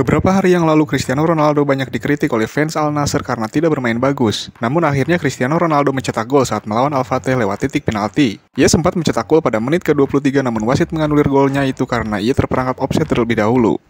Beberapa hari yang lalu Cristiano Ronaldo banyak dikritik oleh fans Al Nassr karena tidak bermain bagus. Namun akhirnya Cristiano Ronaldo mencetak gol saat melawan Al Fateh lewat titik penalti. Ia sempat mencetak gol pada menit ke-23 namun wasit menganulir golnya itu karena ia terperangkap offset terlebih dahulu.